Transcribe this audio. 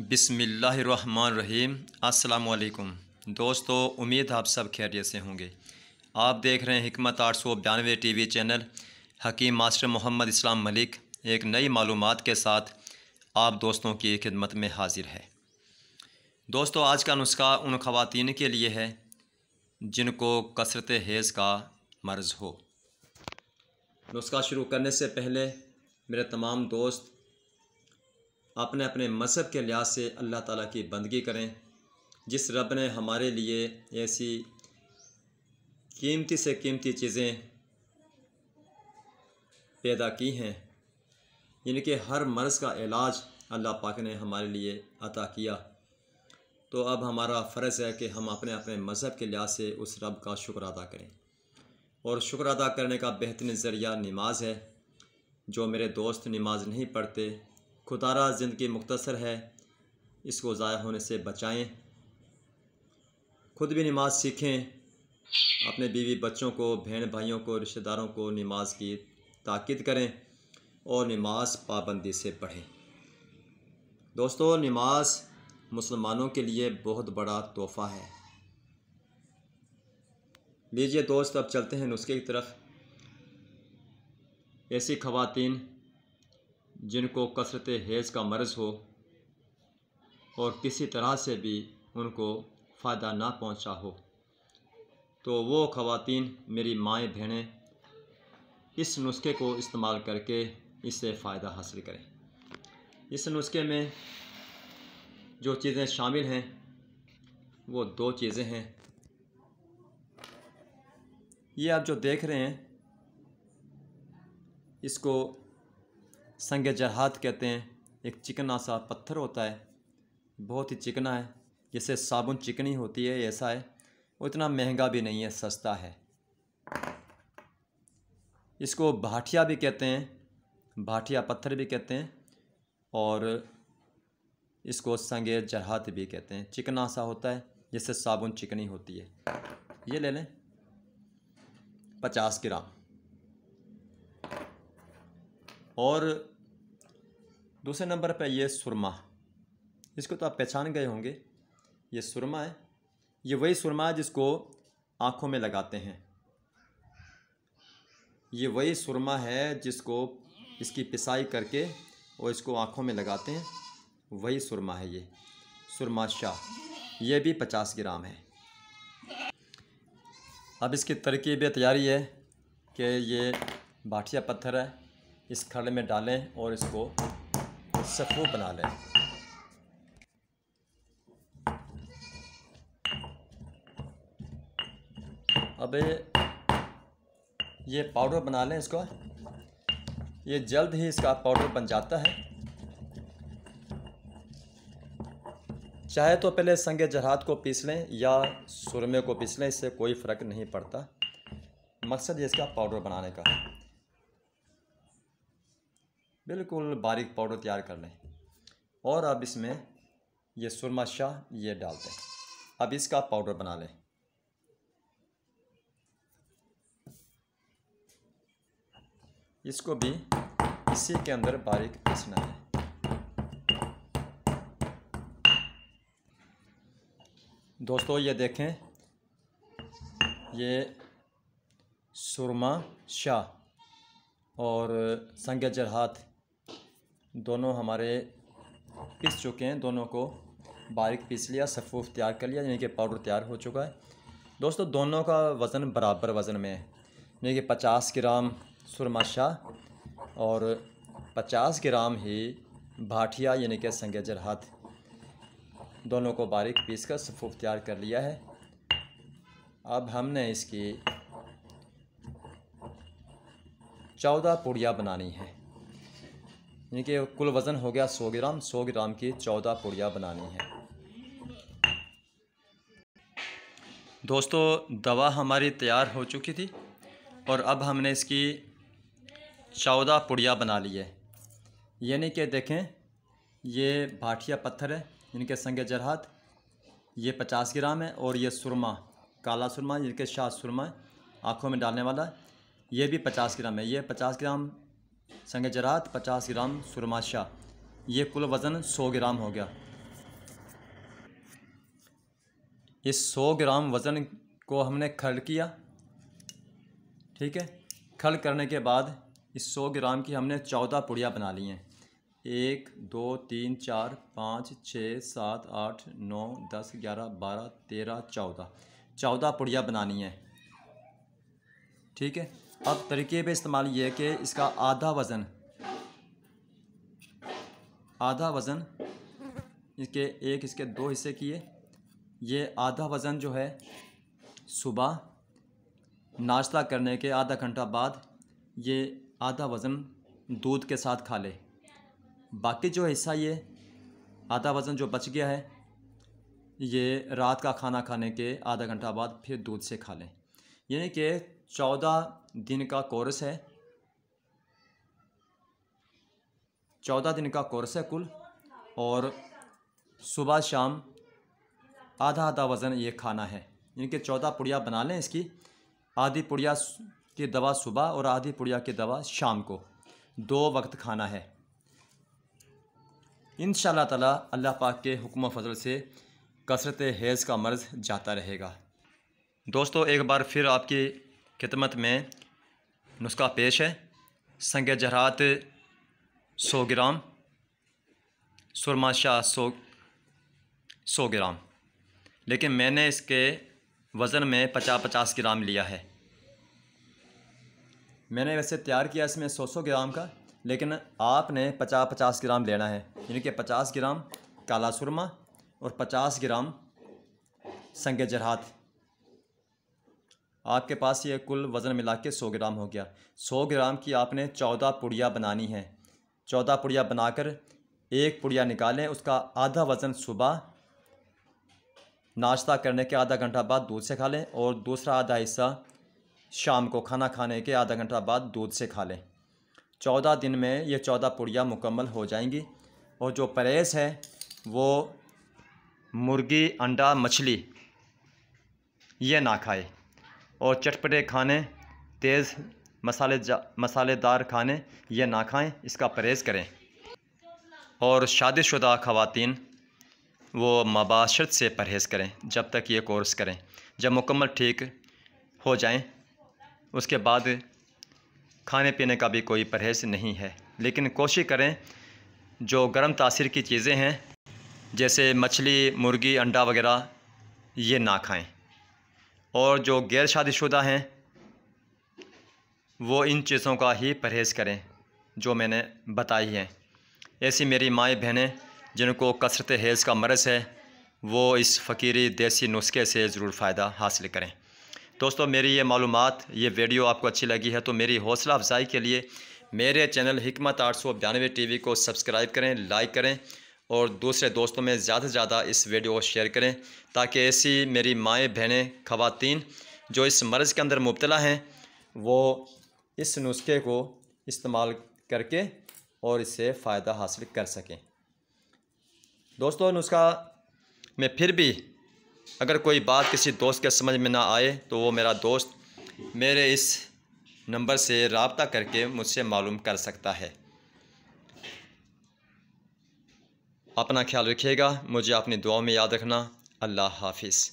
अस्सलाम वालेकुम दोस्तों उम्मीद आप सब खैरियत से होंगे आप देख रहे हैं हमत आठ सौ बयानवे T V channel Hakim master Mohammad Islam Malik एक नई मालूम के साथ आप दोस्तों की खिदमत में हाजिर है दोस्तों आज का नुस्खा उन ख़वान के लिए है जिनको कसरत हेज़ का मर्ज़ हो नुस्खा शुरू करने से पहले मेरे तमाम दोस्त अपने अपने मज़हब के लिहाज से अल्लाह ताला की बंदगी करें जिस रब ने हमारे लिए ऐसी कीमती से कीमती चीज़ें पैदा की हैं यानी कि हर मर्ज़ का इलाज अल्लाह पाक ने हमारे लिए अता किया तो अब हमारा फ़र्ज़ है कि हम अपने अपने मज़हब के लिहाज से उस रब का शुक्र अदा करें और शुक्र अदा करने का बेहतरीन ज़रिया नमाज है जो मेरे दोस्त नमाज नहीं पढ़ते खुतारा ज़िंदगी मुख्तसर है इसको ज़ाया होने से बचाएं खुद भी नमाज़ सीखें अपने बीवी बच्चों को बहन भाइयों को रिश्तेदारों को नमाज की ताक़द करें और नमाज पाबंदी से पढ़ें दोस्तों नमाज मुसलमानों के लिए बहुत बड़ा तोहफ़ा है लीजिए दोस्त अब चलते हैं नुस्खे की तरफ ऐसी खातन जिनको कसरत हेज़ का मर्ज़ हो और किसी तरह से भी उनको फ़ायदा ना पहुंचा हो तो वो ख़वातीन मेरी माएँ बहनें इस नुस्खे को इस्तेमाल करके इससे फ़ायदा हासिल करें इस नुस्खे में जो चीज़ें शामिल हैं वो दो चीज़ें हैं ये आप जो देख रहे हैं इसको संग जरहात कहते हैं एक चिकना सा पत्थर होता है बहुत ही चिकना है जैसे साबुन चिकनी होती है ऐसा है वो इतना महंगा भी नहीं है सस्ता है इसको भाटिया भी कहते हैं भाटिया पत्थर भी कहते हैं और इसको संगे जरहात भी कहते हैं चिकना सा होता है जैसे साबुन चिकनी होती है ये ले लें पचास ग्राम और दूसरे नंबर पर यह सुरमा इसको तो आप पहचान गए होंगे ये सुरमा है ये वही सुरमा है जिसको आँखों में लगाते हैं ये वही सुरमा है जिसको इसकी पिसाई करके और इसको आँखों में लगाते हैं वही सुरमा है ये सुरमा शाह ये भी पचास ग्राम है अब इसकी तरकीब तैयारी है कि ये बाठिया पत्थर है इस खड़े में डालें और इसको सफू बना लें अब ये पाउडर बना लें इसको ये जल्द ही इसका पाउडर बन जाता है चाहे तो पहले संगे जरात को पीस लें या सुरमे को पीस लें इससे कोई फ़र्क नहीं पड़ता मकसद ये इसका पाउडर बनाने का है बिल्कुल बारीक पाउडर तैयार कर लें और अब इसमें ये सुरमा शाह ये डाल दें अब इसका पाउडर बना लें इसको भी इसी के अंदर बारीक पीसना है दोस्तों ये देखें ये सुरमा शाह और संग जरहात दोनों हमारे पिस चुके हैं दोनों को बारीक पीस लिया सफ़ूफ तैयार कर लिया यानी कि पाउडर तैयार हो चुका है दोस्तों दोनों का वज़न बराबर वज़न में है यानी कि पचास ग्राम सुरमा शाह और पचास ग्राम ही भाठिया यानी कि संग जरहत दोनों को बारीक पीस कर सफ़ूफ तैयार कर लिया है अब हमने इसकी चौदह पूड़ियाँ बनानी हैं यानी कि कुल वज़न हो गया सौ ग्राम सौ ग्राम की चौदह पुड़िया बनानी है दोस्तों दवा हमारी तैयार हो चुकी थी और अब हमने इसकी चौदह पुड़िया बना ली है यानी कि देखें ये भाटिया पत्थर है इनके संग जरहात ये पचास ग्राम है और ये सुरमा काला सुरमा जिनके शाह सुरमा आँखों में डालने वाला ये भी पचास ग्राम है ये पचास ग्राम संग जरात पचास ग्राम सुरमाशा ये कुल वज़न सौ ग्राम हो गया इस सौ ग्राम वज़न को हमने खल किया ठीक है खल करने के बाद इस सौ ग्राम की हमने चौदह पुड़िया बना ली हैं एक दो तीन चार पाँच छः सात आठ नौ दस ग्यारह बारह तेरह चौदह चौदह पुड़िया बनानी है ठीक है अब तरीके पे इस्तेमाल ये है कि इसका आधा वज़न आधा वज़न इसके एक इसके दो हिस्से किए ये आधा वज़न जो है सुबह नाश्ता करने के आधा घंटा बाद ये आधा वज़न दूध के साथ खा ले बाकी जो हिस्सा ये आधा वज़न जो बच गया है ये रात का खाना खाने के आधा घंटा बाद फिर दूध से खा लें यानी कि चौदह दिन का कोर्स है चौदह दिन का कोर्स है कुल और सुबह शाम आधा आधा वज़न ये खाना है इनके चौदह पुड़िया बना लें इसकी आधी पुड़िया की दवा सुबह और आधी पुड़िया की दवा शाम को दो वक्त खाना है इन ताला अल्लाह पाक के हुक्म फजल से कसरत हेज़ का मर्ज़ जाता रहेगा दोस्तों एक बार फिर आपकी खिदमत में नुस्खा पेश है संग जरात सौ ग्राम सुरमा शाह सौ सौ ग्राम लेकिन मैंने इसके वज़न में पचास पचास ग्राम लिया है मैंने वैसे तैयार किया इसमें सौ सौ ग्राम का लेकिन आपने पचास पचास ग्राम लेना है यानी कि पचास ग्राम काला सुरमा और पचास ग्राम संग जरात आपके पास ये कुल वज़न मिला के सौ ग्राम हो गया सौ ग्राम की आपने चौदह पुड़िया बनानी है चौदह पुड़िया बनाकर एक पुड़िया निकालें उसका आधा वज़न सुबह नाश्ता करने के आधा घंटा बाद दूध से खा लें और दूसरा आधा हिस्सा शाम को खाना खाने के आधा घंटा बाद दूध से खा लें चौदह दिन में ये चौदह पुड़िया मुकम्मल हो जाएंगी और जो परहेज़ है वो मुर्गी अंडा मछली ये ना खाए और चटपटे खाने तेज़ मसाले मसालेदार खाने ये ना खाएं इसका परहेज़ करें और शादीशुदा खवातीन वो मबाशरत से परहेज़ करें जब तक ये कोर्स करें जब मुकम्मल ठीक हो जाएं उसके बाद खाने पीने का भी कोई परहेज़ नहीं है लेकिन कोशिश करें जो गर्म तासीर की चीज़ें हैं जैसे मछली मुर्गी अंडा वगैरह ये ना खाएं और जो गैर शादीशुदा हैं वो इन चीज़ों का ही परहेज़ करें जो मैंने बताई हैं ऐसी मेरी माएँ बहनें जिनको कसरत हेज़ का मरज़ है वो इस फ़कीरी देसी नुस्खे से ज़रूर फ़ायदा हासिल करें दोस्तों मेरी ये मालूम ये वीडियो आपको अच्छी लगी है तो मेरी हौसला अफजाई के लिए मेरे चैनल हमत आठ सौ बयानवे टी को सब्सक्राइब करें लाइक करें और दूसरे दोस्तों में ज़्यादा से ज़्यादा इस वीडियो को शेयर करें ताकि ऐसी मेरी माएँ बहनें ख़वातीन जो इस मर्ज़ के अंदर मुबतला हैं वो इस नुस्खे को इस्तेमाल करके और इससे फ़ायदा हासिल कर सकें दोस्तों नुस्खा में फिर भी अगर कोई बात किसी दोस्त के समझ में ना आए तो वो मेरा दोस्त मेरे इस नंबर से रबता करके मुझसे मालूम कर सकता है अपना ख्याल रखिएगा मुझे अपनी दुआ में याद रखना अल्लाह हाफिज़